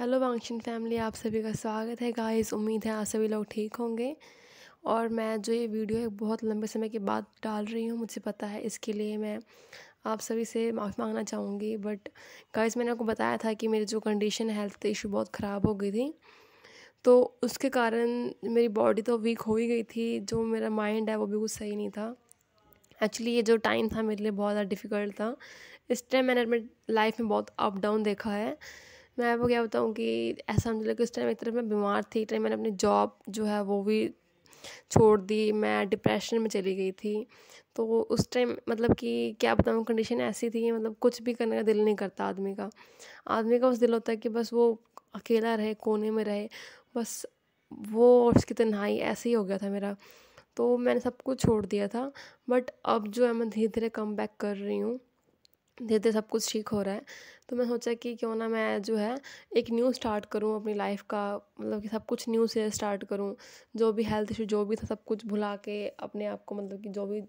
hello बांगशन family आप सभी का स्वागत है गाइस उम्मीद है आप सभी लोग ठीक होंगे और मैं जो ये वीडियो है बहुत लंबे समय के बाद डाल रही हूँ मुझे पता है इसके लिए मैं आप सभी से माफ़ी मांगना चाहूँगी बट गाइस मैंने आपको बताया था कि मेरी जो कंडीशन हेल्थ इशू बहुत ख़राब हो गई थी तो उसके कारण मेरी बॉडी तो वीक हो ही गई थी जो मेरा माइंड है वो भी कुछ सही नहीं था एक्चुअली ये जो टाइम था मेरे लिए बहुत ज़्यादा डिफ़िकल्ट था इस टाइम मैंने अपने लाइफ में बहुत अप डाउन देखा है मैं आपको क्या बताऊँ कि ऐसा मुझे कि उस टाइम एक तरफ मैं बीमार थी टाइम मैंने अपनी जॉब जो है वो भी छोड़ दी मैं डिप्रेशन में चली गई थी तो उस टाइम मतलब कि क्या बताऊँ कंडीशन ऐसी थी मतलब कुछ भी करने का दिल नहीं करता आदमी का आदमी का बस दिल होता है कि बस वो अकेला रहे कोने में रहे बस वो और उसकी तन्हाई ऐसे ही हो गया था मेरा तो मैंने सब कुछ छोड़ दिया था बट अब जो है मैं धीरे धीरे कम बैक कर रही हूँ धीरे धीरे सब कुछ ठीक हो रहा है तो मैं सोचा कि क्यों ना मैं जो है एक न्यू स्टार्ट करूँ अपनी लाइफ का मतलब कि सब कुछ न्यू से स्टार्ट करूँ जो भी हेल्थ इशू जो भी था सब कुछ भुला के अपने आप को मतलब कि जो भी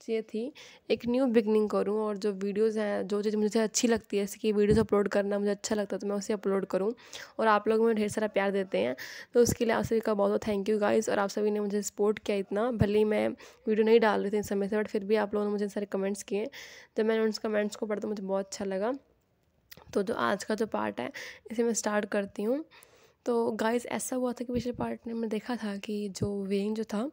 चीज़ें थी एक न्यू बिगनिंग करूँ और जो वीडियोज़ हैं जो चीज़ मुझे अच्छी लगती है जैसे कि वीडियोज़ अपलोड करना मुझे अच्छा लगता है तो मैं उसे अपलोड करूँ और आप लोग मुझे ढेर सारा प्यार देते हैं तो उसके लिए आप सभी का बहुत बहुत थैंक यू गाइज़ और आप सभी ने मुझे सपोर्ट किया इतना भले ही मैं वीडियो नहीं डाल रही थी इस समय से बट फिर भी आप लोगों ने मुझे सारे कमेंट्स किए जब मैंने उन कमेंट्स को पढ़ा तो मुझे बहुत अच्छा लगा तो जो आज का जो पार्ट है इसे मैं स्टार्ट करती हूँ तो गाइस ऐसा हुआ था कि पिछले पार्ट ने मैंने देखा था कि जो वेंग जो था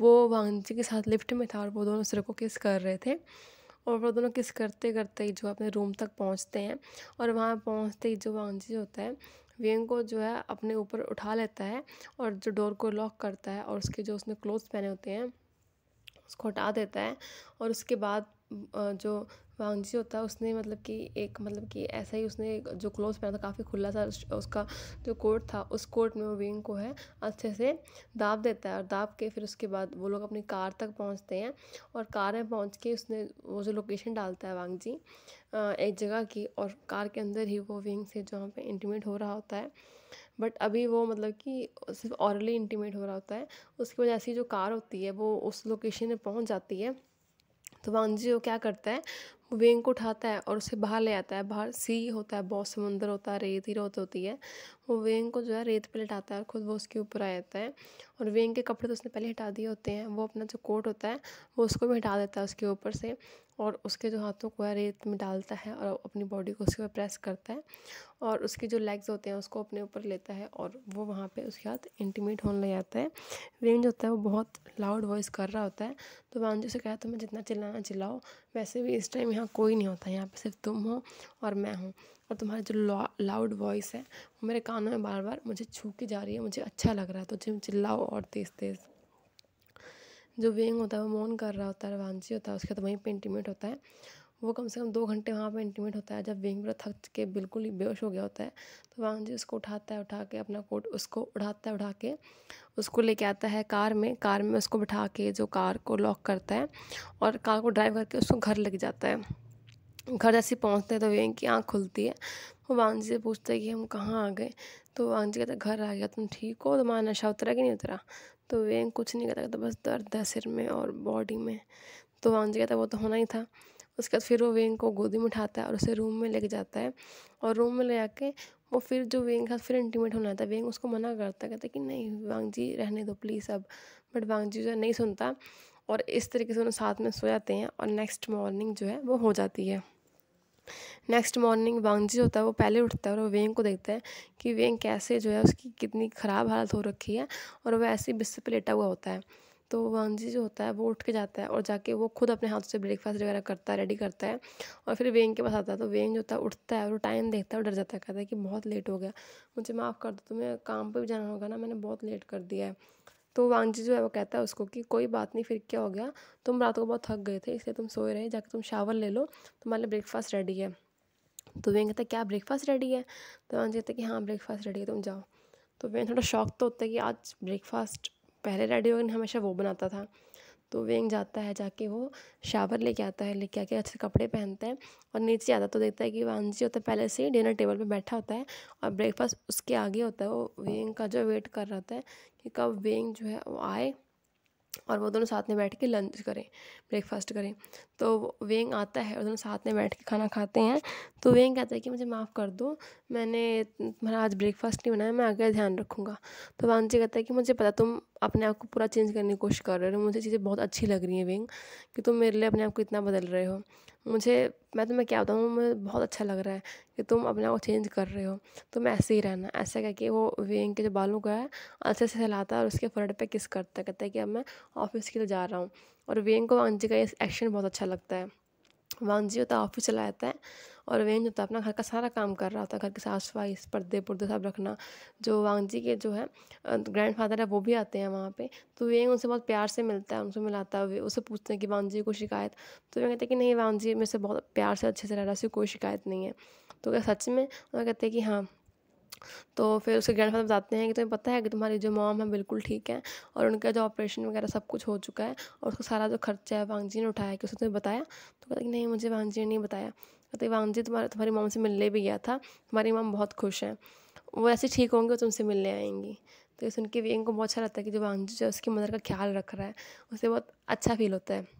वो वांगजी के साथ लिफ्ट में था और वो दोनों दूसरे को किस कर रहे थे और वो दोनों किस करते करते ही जो अपने रूम तक पहुँचते हैं और वहाँ पहुँचते ही जो वांगजी होता है वेंग को जो है अपने ऊपर उठा लेता है और जो डोर को लॉक करता है और उसके जो उसने क्लोथ्स पहने होते हैं उसको हटा देता है और उसके बाद जो वांगजी होता है उसने मतलब कि एक मतलब कि ऐसा ही उसने जो क्लोज पहना था काफ़ी खुला सा उसका जो कोट था उस कोट में वो विंग को है अच्छे से दाब देता है और दाब के फिर उसके बाद वो लोग अपनी कार तक पहुंचते हैं और कार में पहुंच के उसने वो जो लोकेशन डालता है वांगजी एक जगह की और कार के अंदर ही वो विंग से जो वहाँ पर इंटीमेट हो रहा होता है बट अभी वो मतलब कि सिर्फ औरली इंटीमेट हो रहा होता है उसकी वजह से जो कार होती है वो उस लोकेशन में पहुँच जाती है तो जी वो क्या करता है वेंग को उठाता है और उसे बाहर ले आता है बाहर सी होता है बहुत समुंदर होता है रेत ही रोत होती है वो वेंग को जो है रेत पे लटाता है और खुद वो उसके ऊपर आ जाता है और वेंग के कपड़े तो उसने पहले हटा दिए होते हैं वो अपना जो कोट होता है वो उसको भी हटा देता है उसके ऊपर से और उसके जो हाथों को है रेत में डालता है और अपनी बॉडी को उसके ऊपर प्रेस करता है और उसके जो लेग्स होते हैं उसको अपने ऊपर लेता है और वो वहाँ पे उसके हाथ इंटीमेट होने लग जाता है रेंज होता है वो बहुत लाउड वॉइस कर रहा होता है तो मैं से कहा तुम्हें जितना चिल्लाना चिल्लाओ वैसे भी इस टाइम यहाँ कोई नहीं होता यहाँ पर सिर्फ तुम हो और मैं हूँ और तुम्हारी जो लाउड वॉइस है वो मेरे कानों में बार बार मुझे छू के जा रही है मुझे अच्छा लग रहा है तो चिल्लाओ और तेज़ तेज़ जो वेंग होता है वो मौन कर रहा होता है रवांशी होता है उसके बाद वहीं पर इंटीमेट होता है वो कम से कम दो घंटे वहाँ पर इंटीमेट होता है जब वेंग पूरा थक के बिल्कुल ही बेहोश हो गया होता है तो जी उसको उठाता है उठा के अपना कोट उसको उठाता है उठा के उसको लेके आता है कार में कार में उसको बिठा के जो कार को लॉक करता है और कार को ड्राइव करके उसको घर लग जाता है घर जैसे पहुँचते हैं तो वेंग की आँख खुलती है वो वांजी से पूछता है कि हम कहाँ आ गए तो वांजी कहता घर आ गया तुम ठीक हो तो माँ नशा उतरा कि नहीं उतरा तो वेंग कुछ नहीं कहता कहता बस दर्द है सिर में और बॉडी में तो जी कहता वो तो होना ही था उसके बाद फिर वो वेंग को गोदी में उठाता है और उसे रूम में लेके जाता है और रूम में ले आके वो फिर जो वेंग का फिर इंटीमेट होना था वेंग उसको मना करता है कहता है कि नहीं वांग जी रहने दो प्लीज़ अब बट वांग जी जो है नहीं सुनता और इस तरीके से उन्हें साथ में सो जाते हैं और नेक्स्ट मॉर्निंग जो है वो हो जाती है नेक्स्ट मॉर्निंग वांगजी होता है वो पहले उठता है और वो वेंग को देखता है कि वेंग कैसे जो है उसकी कितनी ख़राब हालत हो रखी है और वह ऐसे ही बिस्तर पर लेटा हुआ होता है तो वांगजी जो होता है वो उठ के जाता है और जाके वो खुद अपने हाथ से ब्रेकफास्ट वगैरह करता है रेडी करता है और फिर वेंग के पास आता है तो वेंग जो होता है उठता है और वो टाइम देखता है और डर जाता है कहता है कि बहुत लेट हो गया मुझे माफ़ कर दो तुम्हें काम पर भी जाना होगा ना मैंने बहुत लेट कर दिया है तो जी जो है वो कहता है उसको कि कोई बात नहीं फिर क्या हो गया तुम रात को बहुत थक गए थे इसलिए तुम सोए रहे जाकर तुम शावर ले लो तुम्हारे लिए ब्रेकफास्ट रेडी है तो वेन कहता है क्या ब्रेकफास्ट रेडी है तो वांग जी कहते हैं कि हाँ ब्रेकफास्ट रेडी है तुम जाओ तो वेन थोड़ा शौक तो होता है कि आज ब्रेकफास्ट पहले रेडी होगी हमेशा वो बनाता था तो वेंग जाता है जाके वो शावर लेके आता है लेके आके अच्छे कपड़े पहनते हैं और नीचे आता तो देखता है कि जी होता है पहले से ही डिनर टेबल पे बैठा होता है और ब्रेकफास्ट उसके आगे होता है वो वेंग का जो वेट कर रहा है कि कब वेंग जो है वो आए और वो दोनों साथ में बैठ के लंच करें ब्रेकफास्ट करें तो वेंग आता है और दोनों साथ में बैठ के खाना खाते हैं तो वेंग कहता है कि मुझे माफ़ कर दो मैंने तुम्हारा आज ब्रेकफास्ट नहीं बनाया मैं आगे ध्यान रखूँगा तो वांजी कहता है कि मुझे पता तुम अपने आप को पूरा चेंज करने की कोशिश कर रहे हो मुझे चीज़ें बहुत अच्छी लग रही हैं विंग कि तुम मेरे लिए अपने आप को इतना बदल रहे हो मुझे मैं तुम्हें क्या बताऊँ मुझे बहुत अच्छा लग रहा है कि तुम अपने आप को चेंज कर रहे हो तुम ऐसे ही रहना ऐसा कह के वो विंग के जो बालों का है अच्छे से हिलाता है और उसके फ्रंट पर किस करता है कहता है कि अब मैं ऑफिस के लिए जा रहा हूँ और विंग को जी का ये एक्शन बहुत अच्छा लगता है जी होता है ऑफिस चला जाता है और वेन होता है अपना घर का सारा काम कर रहा था घर की साफ सफाई पर्दे पुर्दे सब रखना जो वांग जी के जो है ग्रैंड फादर है वो भी आते हैं वहाँ पे तो वेंग उनसे बहुत प्यार से मिलता है उनसे मिलाता है उसे पूछते हैं कि वांग जी को शिकायत तो वे कहते हैं कि नहीं वांग जी मेरे से बहुत प्यार से अच्छे से रह रहा है कोई शिकायत नहीं है तो क्या सच में वह कहते हैं कि हाँ तो फिर उसके ग्रैंड फादर बताते हैं कि तुम्हें पता है कि तुम्हारी जो मॉम है बिल्कुल ठीक है और उनका जो ऑपरेशन वगैरह सब कुछ हो चुका है और उसका सारा जो खर्चा है वांगजी ने उठाया कि उसने तुम्हें बताया तो कहता कि नहीं मुझे जी ने नहीं बताया तो देवांग जी तुम्हारे तुम्हारी माम से मिलने भी गया था हमारी माम बहुत खुश हैं वो ऐसे ठीक होंगे तो उनसे मिलने आएंगी तो ये सुन के को बहुत अच्छा लगता है कि जो जी जो उसकी मदर का ख्याल रख रहा है उसे बहुत अच्छा फील होता है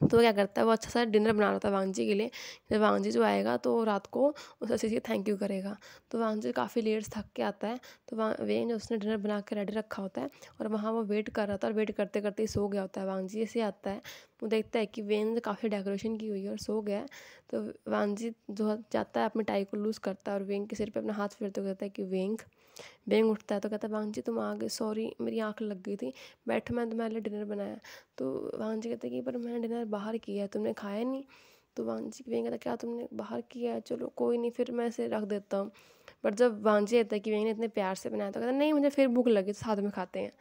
तो वो क्या करता है वो अच्छा सा डिनर बना रहा था वांग जी के लिए जब वांग जी जो आएगा तो रात को उस अच्छे से थैंक यू करेगा तो वांग जी काफ़ी लेट थक के आता है तो जो उसने डिनर बना के रेडी रखा होता है और वहाँ वो वेट कर रहा था और वेट करते करते सो गया होता है वांग जी ऐसे आता है वो देखता है कि वेन काफ़ी डेकोरेशन की हुई है और सो गया तो वानजी जो जाता है अपने टाई को लूज़ करता है और वेंग के सिर पे अपना हाथ फेरते हुए कहता है कि वेंग बेंग उठता है तो कहता है वांग जी तुम आ गए सॉरी मेरी आँख लग गई थी बैठो मैं तुम्हारे लिए डिनर बनाया तो वांग जी कहते हैं कि पर मैंने डिनर बाहर किया है तुमने खाया नहीं तो वांझी वेंग कहता क्या तुमने बाहर किया है चलो कोई नहीं फिर मैं इसे रख देता हूँ बट जब वांझी कहता है कि वेंग ने इतने प्यार से बनाया तो कहता नहीं मुझे फिर भूख लगी तो साथ में खाते हैं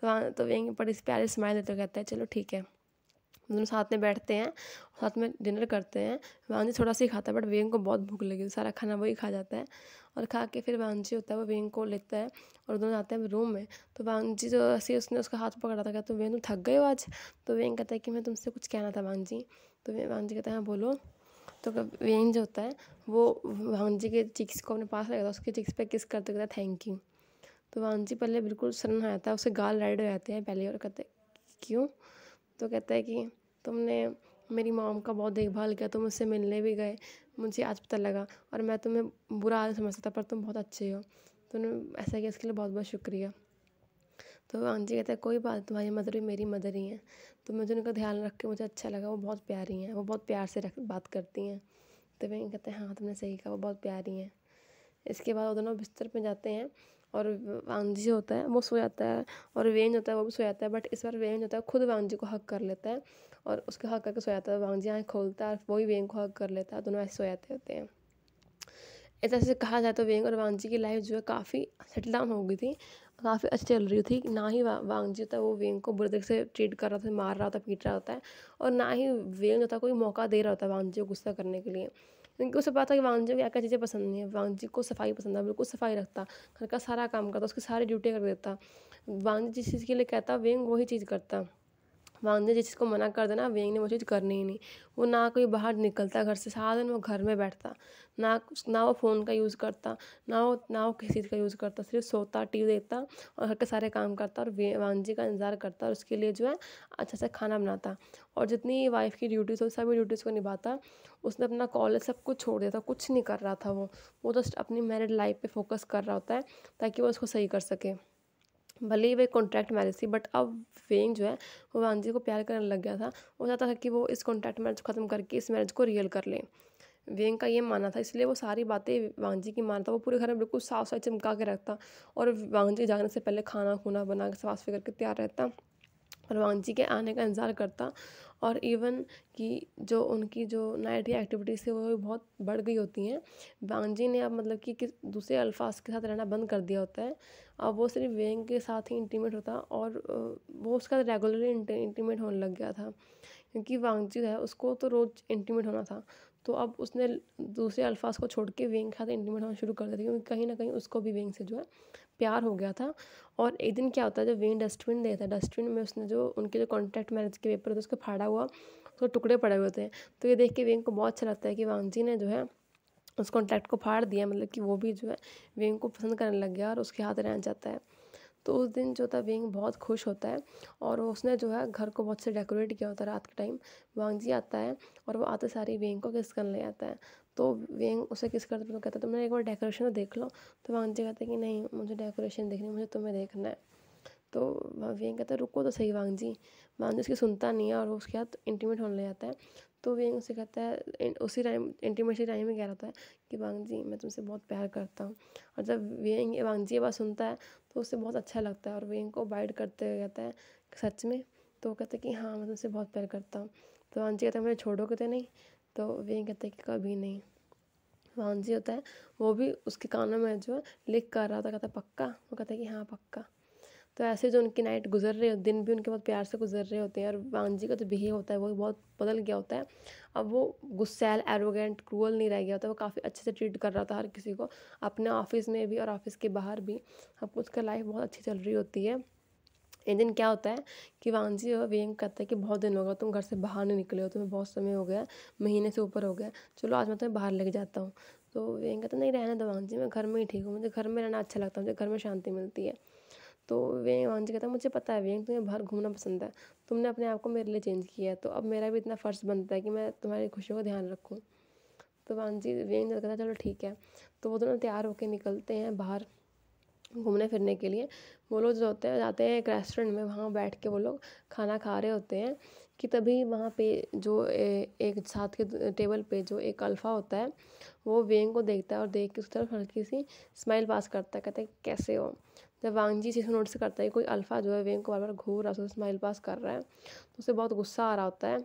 तो वहाँ तो वेंग बड़ी प्यार से स्माइल देते कहता है चलो ठीक है दोनों साथ में बैठते हैं साथ में डिनर करते हैं वांझी थोड़ा सा ही खाता है बट वेंग को बहुत भूख लगी सारा खाना वही खा जाता है और खा के फिर वांझी होता है वो वेंग को लेता है और दोनों जाते हैं रूम में तो वांझी जो ऐसे उसने उसका हाथ पकड़ा था कहते तो वेंग तुम थक गए हो आज तो वेंग कहता है कि मैं तुमसे कुछ कहना था वांझी तो वांझी कहता है हाँ बोलो तो वेंग जो होता है वो वांझी के चिक्स को अपने पास रखता है उसके चिक्स पर किस करते कहता है थैंक यू तो वांझी पहले बिल्कुल सन्न हो जाता है उसे गाल राइड हो जाते हैं पहले और कहते क्यों तो कहता है कि तुमने मेरी मॉम का बहुत देखभाल किया तुम उससे मिलने भी गए मुझे आज पता लगा और मैं तुम्हें बुरा आदमी समझता था पर तुम बहुत अच्छे हो तुमने ऐसा किया इसके लिए बहुत बहुत शुक्रिया तो आंटी कहते हैं कोई बात तुम्हारी मदर भी मेरी मदर ही हैं तो मुझे उनका ध्यान रख के मुझे अच्छा लगा वो बहुत प्यारी हैं वो बहुत प्यार से रख बात करती हैं तो वे कहते हैं हाँ तुमने सही कहा वो बहुत प्यारी हैं इसके बाद वो दोनों बिस्तर पर जाते हैं और वांगजी होता है वो सो जाता है और वेंज होता है वो भी सो जाता है बट इस बार वेंज होता है खुद वांगजी को हक कर लेता है और उसके हक करके सो जाता है वांगजी आँख खोलता है और वही वेंग को हक कर लेता है दोनों ऐसे सो जाते होते हैं इस तरह से कहा जाए तो वेंग और वांगजी की लाइफ जो है काफ़ी सेटल डाउन हो गई थी काफ़ी अच्छी चल रही थी ना ही वा, वांगजी होता है वो वेंग को बुरे तरीके से ट्रीट कर रहा था मार रहा होता पीट रहा होता है और ना ही वेंग होता कोई मौका दे रहा होता वांगजी को गुस्सा करने के लिए क्योंकि उसे पता था कि वांगजी को क्या क्या चीज़ें पसंद नहीं है वांगजी को सफाई पसंद है बिल्कुल सफाई रखता घर का सारा काम करता उसकी सारी ड्यूटी कर देता वांगजी जिस चीज़ के लिए कहता वेंग वही चीज़ करता जिस चीज़ को मना कर देना वेंग ने वो चीज़ करनी ही नहीं वो ना कोई बाहर निकलता घर से सारा दिन वो घर में बैठता ना ना वो फ़ोन का यूज़ करता ना वो ना वो किसी चीज़ का यूज़ करता सिर्फ सोता टी देखता और घर के सारे काम करता और वांग जी का इंतज़ार करता और उसके लिए जो है अच्छा से खाना बनाता और जितनी वाइफ की ड्यूटीज़ हो सभी ड्यूटीज़ को निभाता उसने अपना कॉलेज सब कुछ छोड़ दिया था कुछ नहीं कर रहा था वो वो तो अपनी मैरिड लाइफ पर फोकस कर रहा होता है ताकि वो उसको सही कर सके भले ही वह कॉन्ट्रैक्ट मैरिज थी बट अब वेंग जो है वो वांगजी को प्यार करने लग गया था वो चाहता था कि वो इस कॉन्ट्रैक्ट मैरिज को ख़त्म करके इस मैरिज को रियल कर लें वेंग का ये मानना था इसलिए वो सारी बातें वांगजी की मानता वो पूरे घर में बिल्कुल साफ सफाई चमका के रखता और वांगजी जाने से पहले खाना खूना बना के साफ सफाई करके तैयार रहता परवान जी के आने का इंतज़ार करता और इवन कि जो उनकी जो नाइट की एक्टिविटीज़ थी वो भी बहुत बढ़ गई होती हैं जी ने अब मतलब कि दूसरे अल्फाज के साथ रहना बंद कर दिया होता है अब वो सिर्फ वेंग के साथ ही इंटीमेट होता और वो उसका रेगुलरली इंटीमेट होने लग गया था क्योंकि वांगजी है उसको तो रोज़ इंटीमेट होना था तो अब उसने दूसरे अल्फाज को छोड़ के वेंग के साथ इंटीमेट होना शुरू कर दिया क्योंकि कहीं ना कहीं उसको भी वेंग से जो है प्यार हो गया था और एक दिन क्या होता है जो वेन डस्टबिन देता था डस्टबिन में उसने जो उनके जो कॉन्ट्रैक्ट मैरिज के पेपर थे उसको फाड़ा हुआ उसको तो टुकड़े पड़े हुए थे तो ये देख के वेंग को बहुत अच्छा लगता है कि वांगजी ने जो है उस कॉन्ट्रैक्ट को फाड़ दिया मतलब कि वो भी जो है वेंग को पसंद करने लग गया और उसके हाथ रह जाता है तो उस दिन जो था वेंग बहुत खुश होता है और उसने जो है घर को बहुत से डेकोरेट किया होता है रात के टाइम वांगजी आता है और वो आते सारी वेंग को किस करने ले आता है तो वेंग उसे किस करते तो कहता है तुमने तो एक बार डेकोरेशन तो देख लो तो वांगजी जी कहते कि नहीं मुझे डेकोरेशन देखनी मुझे तुम्हें देखना है तो वेंग कहता है रुको तो सही वांग जी वांग जी उसकी सुनता नहीं है और उसके साथ इंटीमेट होने जाता है तो वेंग उसे कहता है उसी टाइम इंटीमेट ही टाइम में कह रहा था कि वांग जी मैं तुमसे बहुत प्यार करता हूँ और जब वेंग वांग जी ये बात सुनता है तो उसे बहुत अच्छा लगता है और वेंग को बाइड करते हुए कहता है सच में तो वो कहता कि हाँ मैं तुमसे बहुत प्यार करता हूँ तो वांग जी कहते हैं मुझे छोड़ोगे तो नहीं तो वे कहते हैं कि कभी नहीं जी होता है वो भी उसके कानों में जो है लिख कर रहा था कहता है पक्का वो कहता है कि हाँ पक्का तो ऐसे जो उनकी नाइट गुजर रहे होती दिन भी उनके बहुत प्यार से गुजर रहे होते हैं और वानजी का जो बिहेव होता है वो बहुत बदल गया होता है अब वो गुस्सैल एरोगेंट क्रूअल नहीं रह गया होता है वो काफ़ी अच्छे से ट्रीट कर रहा था हर किसी को अपने ऑफिस में भी और ऑफिस के बाहर भी अब उसका लाइफ बहुत अच्छी चल रही होती है एक दिन क्या होता है कि वांजी और व्यंग कहता है कि बहुत दिन होगा तुम घर से बाहर नहीं निकले हो तुम्हें बहुत समय हो गया महीने से ऊपर हो गया चलो आज मैं तुम्हें बाहर लेके जाता हूँ तो वेंग कहता नहीं रहना तो वांजी मैं घर में ही ठीक हूँ मुझे घर में रहना अच्छा लगता है मुझे घर में शांति मिलती है तो व्यंग वांजी कहता है मुझे पता है व्यंग तुम्हें बाहर घूमना पसंद है तुमने अपने आप को मेरे लिए चेंज किया है तो अब मेरा भी इतना फ़र्ज़ बनता है कि मैं तुम्हारी खुशियों का ध्यान रखूँ तो वांजी वेंग कहता है चलो ठीक है तो वो दोनों तैयार होकर निकलते हैं बाहर घूमने फिरने के लिए वो लोग जो होते हैं जाते हैं एक रेस्टोरेंट में वहाँ बैठ के वो लोग खाना खा रहे होते हैं कि तभी वहाँ पे जो ए, एक साथ के टेबल पे जो एक अल्फ़ा होता है वो वेंग को देखता है और देख के उस तरफ हल्की सी स्माइल पास करता है कहता है कैसे हो जब वांग जी चीज़ नोटिस करता है कोई अल्फ़ा जो है वेंग को बार बार घूर रहा है स्माइल पास कर रहा है तो उसे बहुत गुस्सा आ रहा होता है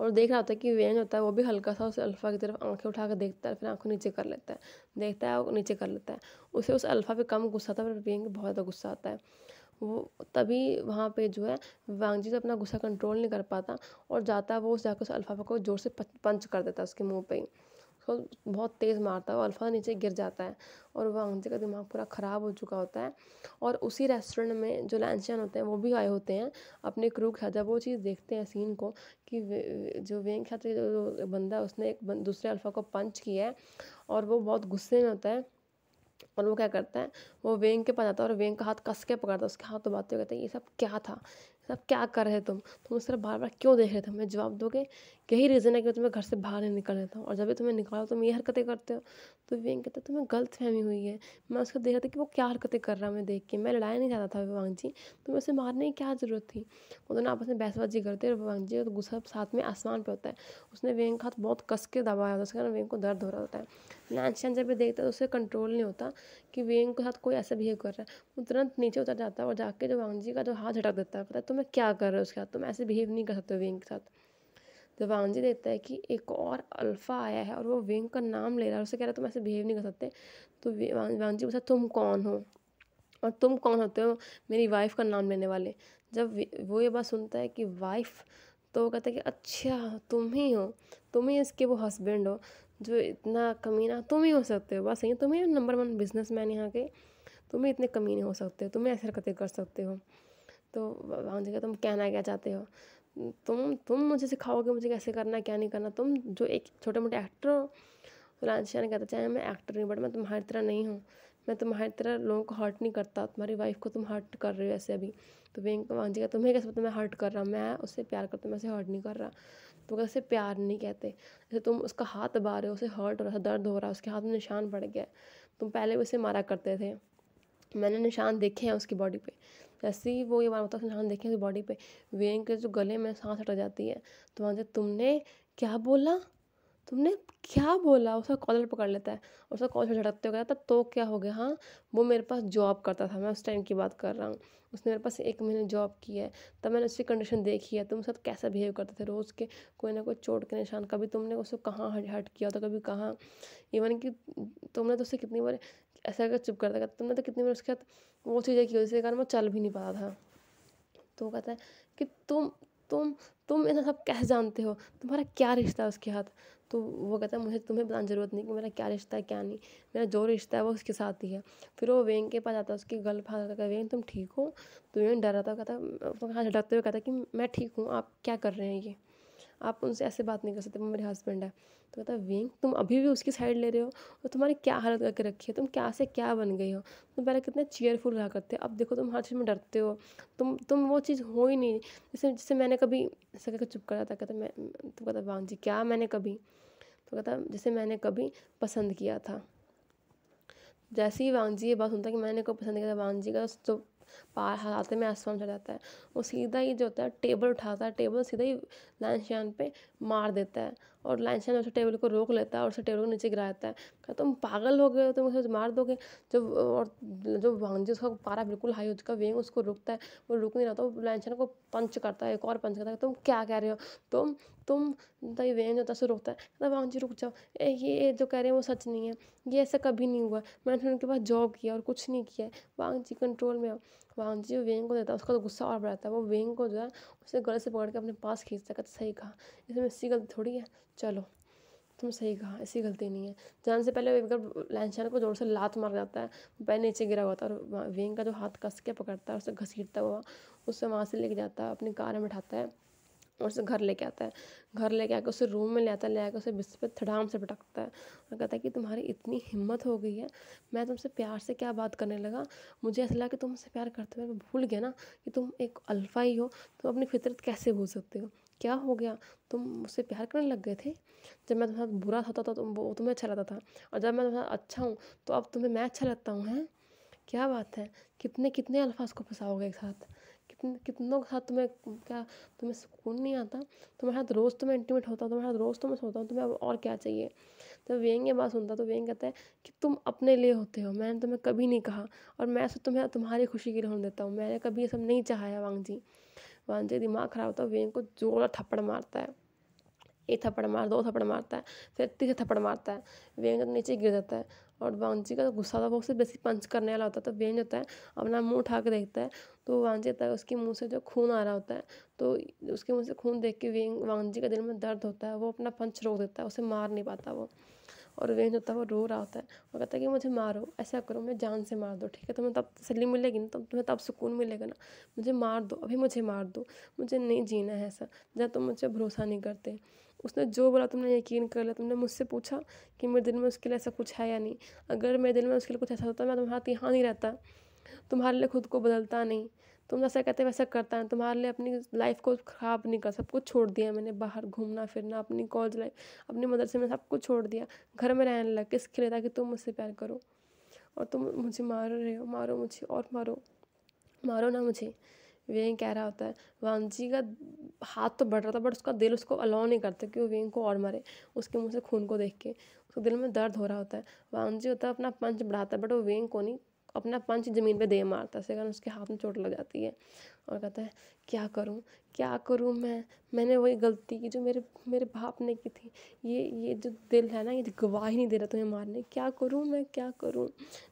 और देख रहा होता है कि व्यंग होता है वो भी हल्का सा उस अल्फ़ा की तरफ आंखें उठा कर देखता है फिर आंखों नीचे कर लेता है देखता है और नीचे कर लेता है उसे उस अल्फ़ा पे कम गुस्सा आता है पर व्यंग बहुत ज़्यादा गुस्सा आता है वो तभी वहाँ पे जो है जी तो अपना गुस्सा कंट्रोल नहीं कर पाता और जाता है वो उस जाकर उस अल्फ़ाफा को ज़ोर से पंच कर देता है उसके मुँह पर ही उसको बहुत तेज़ मारता है अल्फा नीचे गिर जाता है और वांगजे का दिमाग पूरा ख़राब हो चुका होता है और उसी रेस्टोरेंट में जो लैंशियन होते हैं वो भी आए होते हैं अपने क्रू के साथ जब वो चीज़ देखते हैं सीन को कि जो वेंग के जो बंदा उसने एक दूसरे अल्फा को पंच किया है और वो बहुत गुस्से में होता है और वो क्या करता है वो वेंग के पास जाता है और वेंग का हाथ कस के पकड़ता है उसके हाथ तो बातें करते हैं ये सब क्या था सब क्या कर रहे तुम तुम उस बार बार क्यों देख रहे थे मैं जवाब दोगे यही रीज़न है कि मैं तुम्हें घर से बाहर नहीं निकल रहा था और जब भी तुम्हें निकालो तुम ये हरकतें करते हो तो व्यंग कहते तुम्हें गलत फहमी हुई है मैं उसको देख रहा था कि वो क्या हरकतें कर रहा है मैं देख के मैं लड़ाया नहीं चाहता था विवांग जी तो मैं उसे मारने की क्या ज़रूरत थी वो दोनों आपस में बहसबाजी करते और विवांग जी और तो गुस्सा साथ में आसमान पर होता है उसने व्यंग का हाथ बहुत कस के दबाया होता है उसके कारण व्यंग को दर्द हो रहा होता है लांछन जब भी देखता है तो उसे कंट्रोल नहीं होता कि व्यंग के साथ कोई ऐसा बिहेव कर रहा है वो तुरंत नीचे उतर जाता है और जाके जो वांग जी का जो हाथ झटक देता है पता है तुम्हें मैं क्या कर रहा हूँ उसके साथ तुम तो ऐसे बिहेव नहीं कर सकते विंग के साथ तो जी देखता है कि एक और अल्फ़ा आया है और वो विंग का नाम ले रहा है उसे कह रहा है तुम ऐसे बिहेव नहीं कर सकते तो जी पूछा तुम कौन हो और तुम कौन होते हो मेरी वाइफ का नाम लेने वाले जब वो ये बात सुनता है कि वाइफ तो वो कहता है कि अच्छा तुम ही हो तुम ही इसके वो हस्बैंड हो जो इतना कमीना तुम ही हो सकते हो बस यही तुम ही नंबर वन बिजनेस मैन यहाँ के तुम ही इतने कमीने हो सकते हो तुम ही ऐसी हरकतें कर सकते हो तो भगवान से कहा तुम कहना क्या चाहते हो तुम तुम मुझे सिखाओगे मुझे कैसे करना क्या नहीं करना तुम जो एक छोटे मोटे एक्टर हो तो शाह ने कहता चाहे मैं एक्टर नहीं बट मैं तुम्हारी तरह नहीं हूँ मैं तुम्हारी तरह लोगों को हर्ट नहीं करता तुम्हारी वाइफ को तुम हर्ट कर रहे हो ऐसे अभी तो वेंक वांग जी का तुम्हें कैसे पता मैं हर्ट कर रहा मैं उससे प्यार करता हूँ मैं उसे हर्ट नहीं कर रहा तो कैसे प्यार नहीं कहते जैसे तुम उसका हाथ दबा रहे हो उसे हर्ट हो रहा दर्द हो रहा है उसके हाथ में निशान पड़ गया तुम पहले उसे मारा करते थे मैंने निशान देखे हैं उसकी बॉडी पे जैसे ही वो ये बार बताओ निशान देखें बॉडी पे वेंग के जो गले में सांस अटक जाती है तो वहाँ से तुमने क्या बोला तुमने क्या बोला उसका कॉलर पकड़ लेता है और उसका कॉलर झटकते हो गया था तो क्या हो गया हाँ वो मेरे पास जॉब करता था मैं उस टाइम की बात कर रहा हूँ उसने मेरे पास एक महीने जॉब की है तब मैंने उसकी कंडीशन देखी है तुम साथ कैसा बिहेव करते थे रोज़ के कोई ना कोई चोट के निशान कभी तुमने उसको कहाँ हट हट किया था कभी कहाँ इवन कि तुमने तो उससे कितनी बार ऐसा करके चुप कर देगा तुमने तो मतलब कितनी बार उसके साथ वो चीज़ें की जिसके कारण वो चल भी नहीं पा रहा था तो वो कहता है कि तुम तुम तुम ऐसा सब कैसे जानते हो तुम्हारा क्या रिश्ता है उसके साथ तो वो कहता है मुझे तुम्हें बताने ज़रूरत नहीं कि मेरा क्या रिश्ता है क्या नहीं मेरा जो रिश्ता है वो उसके साथ ही है फिर वो वेंग के पास आता है उसकी गल फा जाता है वेंग तुम ठीक हो तो वेंग डर रहा था कहता है डरते हुए कहता है कि मैं ठीक हूँ आप क्या कर रहे हैं ये आप उनसे ऐसे बात नहीं कर सकते मेरे हस्बैंड है तो कहता विंग तुम अभी भी उसकी साइड ले रहे हो और तुम्हारी क्या हालत करके रखी है तुम क्या से क्या बन गई हो तुम तो पहले कितने चेयरफुल रहा करते हो अब देखो तुम हर चीज़ में डरते हो तुम तुम वो चीज़ हो ही नहीं जैसे जैसे मैंने कभी ऐसा करके चुप करा था कहता मैं तो कहता वांग जी क्या मैंने कभी तो कहता जैसे मैंने कभी पसंद किया था जैसे ही वांग जी ये बात सुनता कि मैंने कभी पसंद किया था वांग जी का तो पार हालात में आसमान चला जाता है वो सीधा ही जो होता है टेबल उठाता है टेबल सीधा ही लाइन शान पे मार देता है और से उसे टेबल को रोक लेता है और उसे टेबल को नीचे गिराता है क्या तुम पागल हो गए तुम उसे मार दोगे जब और जो भांजी उसका पारा बिल्कुल हाई हो चुका वेंग उसको रुकता है वो रुक नहीं रहा लाइन तो लाइनशान को पंच करता है एक और पंच करता है तुम क्या कह रहे हो तुम तुम दाई वेंग होता है उसे रोकता है कहता जी रुक जाओ ए ये जो कह रहे हैं वो सच नहीं है ये ऐसा कभी नहीं हुआ मैंने उनके पास जॉब किया और कुछ नहीं किया है वांग जी कंट्रोल में आओ वांगजी वेंग को देता है उसका तो गुस्सा और बढ़ाता है वो वेंग को जो है उसे गले से पकड़ के अपने पास खींचता है सही कहा इसमें इसी गलती थोड़ी है चलो तुम सही कहा ऐसी गलती नहीं है जान से पहले अगर लैंशान को जोर से लात मार जाता है पैर नीचे गिरा हुआ था और वेंग का जो हाथ कस के पकड़ता है उसे घसीटता हुआ उससे वहाँ से लेके जाता है अपनी कार में बैठाता है और उसे घर लेके आता है घर लेके आके उसे रूम में ले आता है ले आकर उसे बिस्तर पर थड़ाम से पटकता है और कहता है कि तुम्हारी इतनी हिम्मत हो गई है मैं तुमसे प्यार से क्या बात करने लगा मुझे ऐसा लगा कि तुम प्यार करते हुए भूल गया ना कि तुम एक अल्फ़ा ही हो तुम अपनी फितरत कैसे भूल सकते हो क्या हो गया तुम मुझसे प्यार करने लग गए थे जब मैं तुम्हारा बुरा होता था तो वो तुम्हें अच्छा लगता था और जब मैं तुम्हारा अच्छा हूँ तो अब तुम्हें मैं अच्छा लगता हूँ हैं क्या बात है कितने कितने अल्फाज को फंसाओगे एक साथ कितने कितनों के साथ तुम्हें क्या तुम्हें सुकून नहीं आता तुम्हारे साथ रोज़ तुम्हें इंटीमेट होता हूँ तुम्हारे साथ रोज़ तुम्हें तो सोता हूँ तुम्हें और क्या चाहिए तो व्यंग ये बात सुनता तो व्यंग कहता है कि तुम अपने लिए होते हो मैंने तुम्हें कभी नहीं कहा और मैं सब तुम्हें तुम्हारी खुशी के लिए होने देता हूँ मैंने कभी ये सब नहीं है वांग जी वांग जी दिमाग ख़राब होता है व्यंग को जोर थप्पड़ मारता है एक थप्पड़ मार दो थप्पड़ मारता है फिर तीसरे थप्पड़ मारता है व्यंग नीचे गिर जाता है और वांची का तो गुस्सा था वो तो उसे बेसिक पंच करने वाला होता है तो बेंज होता है अपना मुंह उठा के देखता है तो वांची होता है उसके मुंह से जो खून आ रहा होता है तो उसके मुंह से खून देख के वेंग वांजी का दिल में दर्द होता है वो अपना पंच रोक देता है उसे मार नहीं पाता वो और रेंज होता है वो रो रहा होता है वो कहता है कि मुझे मारो ऐसा करो मैं जान से मार दो ठीक है तुम्हें तब तसली मिलेगी ना तब तुम्हें तब सुकून मिलेगा ना मुझे मार दो अभी मुझे मार दो मुझे नहीं जीना है ऐसा जहाँ तुम मुझे भरोसा नहीं करते उसने जो बोला तुमने यकीन कर लिया तुमने मुझसे पूछा कि मेरे दिल में उसके लिए ऐसा कुछ है या नहीं अगर मेरे दिल में उसके लिए कुछ ऐसा होता मैं तुम्हारा यहाँ नहीं रहता तुम्हारे लिए खुद को बदलता नहीं तुम जैसा कहते वैसा करता है तुम्हारे लिए अपनी लाइफ को ख़राब नहीं कर सब कुछ छोड़ दिया मैंने बाहर घूमना फिरना अपनी कॉलेज लाइफ अपने मदरसे में सब कुछ छोड़ दिया घर में रहने लग किसके लिए ताकि तुम मुझसे प्यार करो और तुम मुझे मार रहे हो मारो मुझे और मारो मारो ना मुझे वेंग कह रहा होता है वांजी का हाथ तो बढ़ रहा था बट उसका दिल उसको अलाउ नहीं करता कि वो वेंग को और मारे उसके मुंह से खून को देख के उसके दिल में दर्द हो रहा होता है वांजी होता है अपना पंच बढ़ाता है बट वो वेंग को नहीं अपना पंच ज़मीन पे दे मारता है उसके हाथ में चोट लग जाती है और कहता है क्या करूँ क्या करूँ मैं मैंने वही गलती की जो मेरे मेरे बाप ने की थी ये ये जो दिल है ना ये गवाह ही नहीं दे रहा तुम्हें मारने क्या करूँ मैं क्या करूँ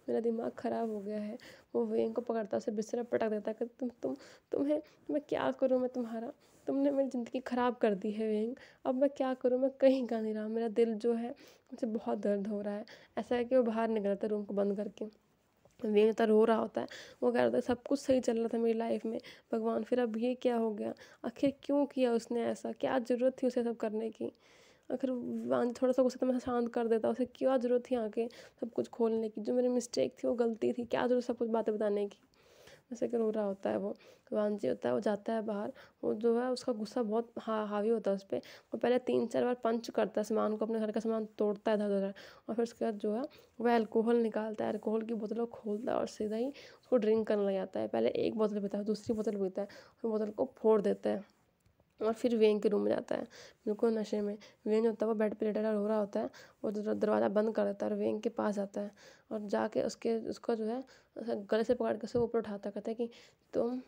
मेरा दिमाग ख़राब हो गया है वो वेंग को पकड़ता उसे बिस्तर पटक देता है तुम तुम तुम्हें मैं क्या करूँ मैं तुम्हारा तुमने मेरी ज़िंदगी ख़राब कर दी है वेंग अब मैं क्या करूँ मैं कहीं का नहीं रहा मेरा दिल जो है मुझे बहुत दर्द हो रहा है ऐसा है कि वो बाहर निकलता रूम को बंद करके बेहतर हो रहा होता है वो कह रहा था सब कुछ सही चल रहा था मेरी लाइफ में भगवान फिर अब ये क्या हो गया आखिर क्यों किया उसने ऐसा क्या ज़रूरत थी उसे सब करने की आखिर थोड़ा सा गुस्से तो मैं शांत कर देता उसे क्या ज़रूरत थी आके सब कुछ खोलने की जो मेरी मिस्टेक थी वो गलती थी क्या ज़रूरत सब कुछ बातें बताने की ऐसे रो रहा होता है वो वानजी होता है वो जाता है बाहर वो जो है उसका गुस्सा बहुत हा हावी होता है उस पर वो पहले तीन चार बार पंच करता है सामान को अपने घर का सामान तोड़ता है इधर उधर और फिर उसके बाद जो है वह अल्कोहल निकालता है अल्कोहल की बोतल को खोलता है और सीधा ही उसको ड्रिंक करने लग जाता है पहले एक बोतल पीता है दूसरी बोतल पीता है उस बोतल को फोड़ देता है और फिर वेंग के रूम में जाता है बिल्कुल नशे में वेंग होता है वो बेड पर लेटर रो रहा होता है और दरवाज़ा बंद कर देता है और वेंग के पास जाता है और जाके उसके उसको जो है गले से पकड़ के उसे ऊपर उठाता कहता है कि तुम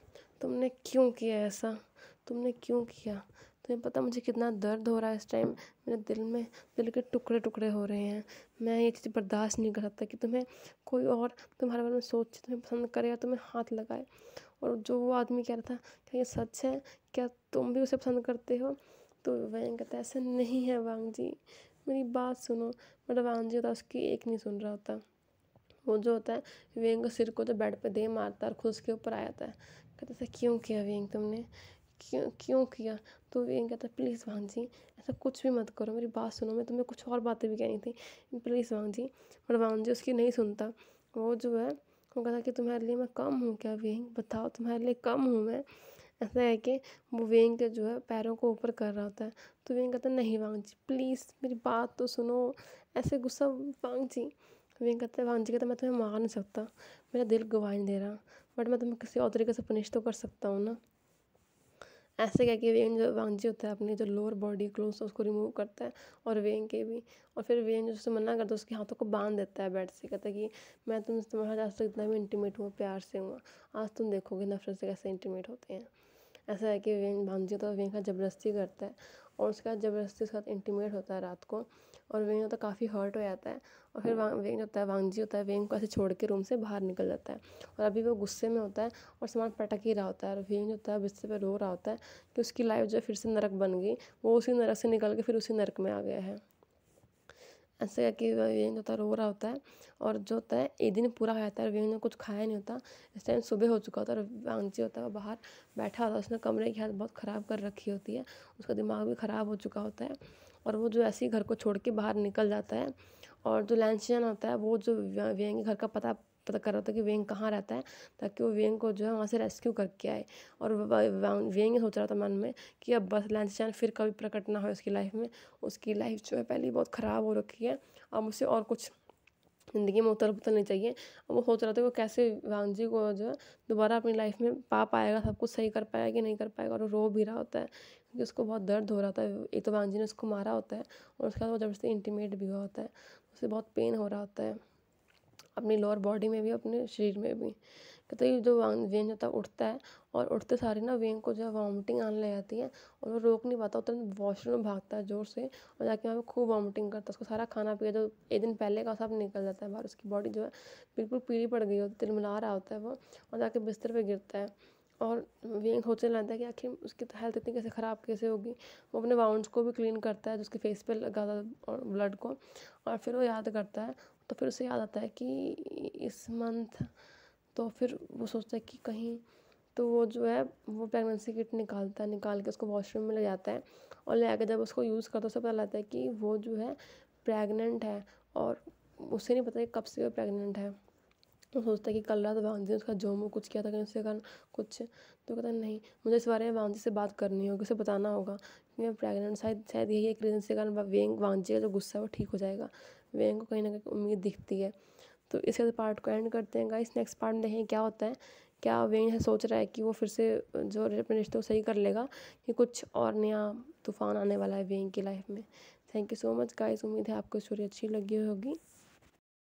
तुमने क्यों किया ऐसा तुमने क्यों किया तुम्हें पता मुझे कितना दर्द हो रहा है इस टाइम मेरे दिल में दिल के टुकड़े टुकड़े हो रहे हैं मैं ये चीज़ बर्दाश्त नहीं कर सकता कि तुम्हें कोई और तुम्हारे बारे में सोचे तुम्हें पसंद करे या तुम्हें हाथ लगाए और जो वो आदमी कह रहा था क्या ये सच है क्या तुम भी उसे पसंद करते हो तो वैंग कहता है ऐसा नहीं है वांग जी मेरी बात सुनो बट वांग जी होता उसकी एक नहीं सुन रहा होता वो जो होता है वेंग सिर को तो बेड पे दे मारता है और खुद उसके ऊपर आ जाता है कहता था क्यों किया वेंग तुमने क्यों क्यों किया तो ये कहता प्लीज़ वांग जी ऐसा कुछ भी मत करो मेरी बात सुनो मैं तुम्हें कुछ और बातें भी कहनी थी प्लीज़ वांग जी और भांग जी उसकी नहीं सुनता वो जो है वो कहता कि तुम्हारे लिए मैं कम हूँ क्या वेंग बताओ तुम्हारे लिए कम हूँ मैं ऐसा है कि वो वेंग के जो है पैरों को ऊपर कर रहा होता है तो वेंग कहता नहीं वांग जी प्लीज़ मेरी बात तो सुनो ऐसे गुस्सा वांग जी वेंग कहता है वांग जी कहता मैं तुम्हें मार नहीं सकता मेरा दिल गवाह नहीं दे रहा बट मैं तुम्हें किसी और तरीके से पनिश तो कर सकता हूँ ना ऐसे वेन जो वांजी होता है अपनी जो लोअर बॉडी क्लोथ उसको रिमूव करता है और वेन के भी और फिर व्यंग उससे मना करता है उसके हाथों को बांध देता है बेड से कहता है कि मैं तुम तुम्हारे आज तक इतना भी इंटीमेट हुआ प्यार से हुआ आज तुम देखोगे नफरत से कैसे इंटीमेट होते हैं ऐसा है कि वेन भांजी होता है वेन का जबरदस्ती करता है और उसके बाद जबरदस्ती उसके साथ इंटीमेट होता है रात को और वेंग होता है काफ़ी हर्ट हो जाता है और फिर वांग वेंग होता है वांगजी होता है वेंग को ऐसे छोड़ के रूम से बाहर निकल जाता है और अभी वो गुस्से में होता है और सामान पटक ही रहा होता है और वेंग होता है गुस्से पर रो रहा होता है कि उसकी लाइफ जो फिर से नरक बन गई वो उसी नरक से निकल के फिर उसी नरक में आ गया है ऐसे करके वेंग होता है रो रहा होता है और जो होता है एक दिन पूरा हो जाता है वेंग ने कुछ खाया नहीं होता इस टाइम सुबह हो चुका होता है और वांगजी होता है वो बाहर बैठा होता है उसने कमरे की हालत बहुत ख़राब कर रखी होती है उसका दिमाग भी ख़राब हो चुका होता है और वो जो ऐसे ही घर को छोड़ के बाहर निकल जाता है और जो लैंसियन होता है वो जो व्यंग घर का पता पता कर रहा था कि वेंग कहाँ रहता है ताकि वो वेंग को जो है वहाँ से रेस्क्यू करके आए और वेंग सोच रहा था मन में कि अब बस लैंसियन फिर कभी प्रकट ना हो उसकी लाइफ में उसकी लाइफ जो है पहले ही बहुत ख़राब हो रखी है अब उसे और कुछ ज़िंदगी में उतर उतरनी चाहिए अब वो सोच रहा था वो कैसे जी को जो है दोबारा अपनी लाइफ में पा पाएगा सब कुछ सही कर पाएगा कि नहीं कर पाएगा और रो भी रहा होता है क्योंकि उसको बहुत दर्द हो रहा था एक तो जी ने उसको मारा होता है और उसके बाद वो जब उससे इंटीमेट भी हुआ होता है उसे बहुत पेन हो रहा होता है अपनी लोअर बॉडी में भी अपने शरीर में भी कहते तो हैं जो वेन होता है उठता है और उठते सारे ना वेन को जो है वॉमिटिंग आने लग जाती है और वो रोक नहीं पाता तुरंत वॉशरूम में भागता है ज़ोर से और जाके वहाँ पे खूब वॉमिटिंग करता है उसको सारा खाना पिया जो एक दिन पहले का सब निकल जाता है बाहर उसकी बॉडी जो है बिल्कुल पीली पड़ गई होती है तिलमिला रहा होता है वो और जाके बिस्तर पर गिरता है और वेंग सोचने लगता है कि आखिर उसकी हेल्थ तो इतनी कैसे ख़राब कैसे होगी वो अपने वाउंड्स को भी क्लीन करता है जो उसके फेस पे था और ब्लड को और फिर वो याद करता है तो फिर उसे याद आता है कि इस मंथ तो फिर वो सोचता है कि कहीं तो वो जो है वो प्रेगनेंसी किट निकालता है निकाल के उसको वॉशरूम में ले जाता है और ले आकर जब उसको यूज़ करता है उसे पता लगता है कि वो जो है प्रेग्नेंट है और उसे नहीं पता कि कब से वो प्रेग्नेंट है तो वो सोचता है कि कल रात वांझी ने उसका जोमो कुछ किया था कहीं उसके कारण कुछ तो कहता है नहीं मुझे इस बारे में वांझी से बात करनी होगी उसे बताना होगा क्योंकि मैं प्रेगनेंट शायद शायद यही एक रीज़न से कारण वेंग वांझी का जो गुस्सा है वो ठीक हो जाएगा वेंग को कहीं ना कहीं उम्मीद दिखती है तो इसके पार्ट को एंड करते हैं गाइस नेक्स्ट पार्ट में देखें क्या होता है क्या वेन है सोच रहा है कि वो फिर से जो अपने रिश्ते को सही कर लेगा कि कुछ और नया तूफान आने वाला है वेन की लाइफ में thank you so much guys उम्मीद है आपको स्टोरी अच्छी लगी होगी